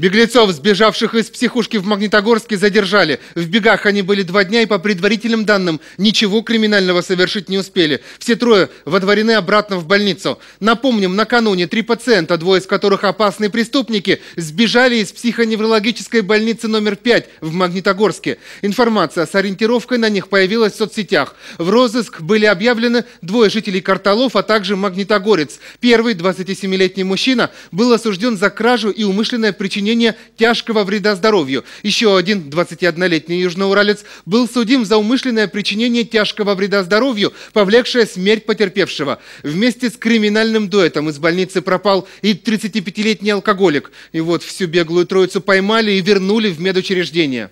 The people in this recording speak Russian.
Беглецов, сбежавших из психушки в Магнитогорске, задержали. В бегах они были два дня и, по предварительным данным, ничего криминального совершить не успели. Все трое водворены обратно в больницу. Напомним, накануне три пациента, двое из которых опасные преступники, сбежали из психоневрологической больницы номер 5 в Магнитогорске. Информация с ориентировкой на них появилась в соцсетях. В розыск были объявлены двое жителей Карталов, а также Магнитогорец. Первый, 27-летний мужчина, был осужден за кражу и умышленное причинение причинения тяжкого вреда здоровью. Еще один 21-летний южноуралец был судим за умышленное причинение тяжкого вреда здоровью, повлекшее смерть потерпевшего. Вместе с криминальным дуэтом из больницы пропал и 35-летний алкоголик. И вот всю беглую троицу поймали и вернули в медучреждение.